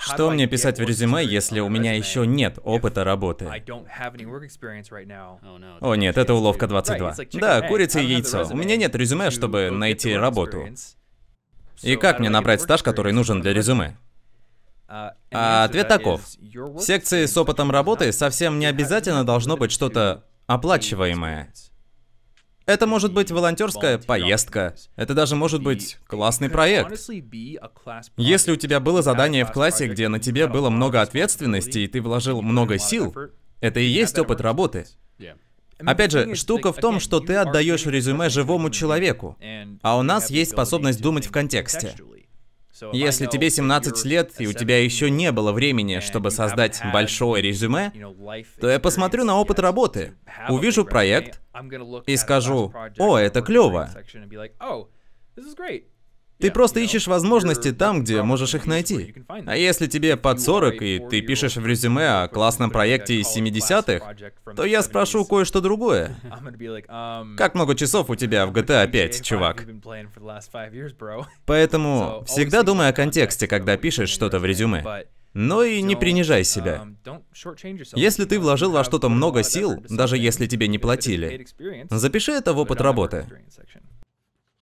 Что мне писать в резюме, если у меня еще нет опыта работы? Oh, О нет, это уловка 22. Да, курица и яйцо. У меня нет резюме, чтобы найти работу. И как мне набрать стаж, который нужен для резюме? Uh, а ответ таков. В секции с опытом работы uh, совсем не обязательно должно быть что-то оплачиваемое. Это может быть волонтерская поездка. Это даже может быть классный проект. Если у тебя было задание в классе, где на тебе было много ответственности и ты вложил много сил, это и есть опыт работы. Опять же, штука в том, что ты отдаешь резюме живому человеку, а у нас есть способность думать в контексте. Если тебе 17 лет и у тебя еще не было времени, чтобы создать большое резюме, то я посмотрю на опыт работы, увижу проект и скажу, о, это клево. Ты просто ищешь возможности там, где можешь их найти. А если тебе под 40 и ты пишешь в резюме о классном проекте из 70-х, то я спрошу кое-что другое. Как много часов у тебя в GTA 5, чувак? Поэтому всегда думай о контексте, когда пишешь что-то в резюме. Но и не принижай себя. Если ты вложил во что-то много сил, даже если тебе не платили, запиши это в опыт работы.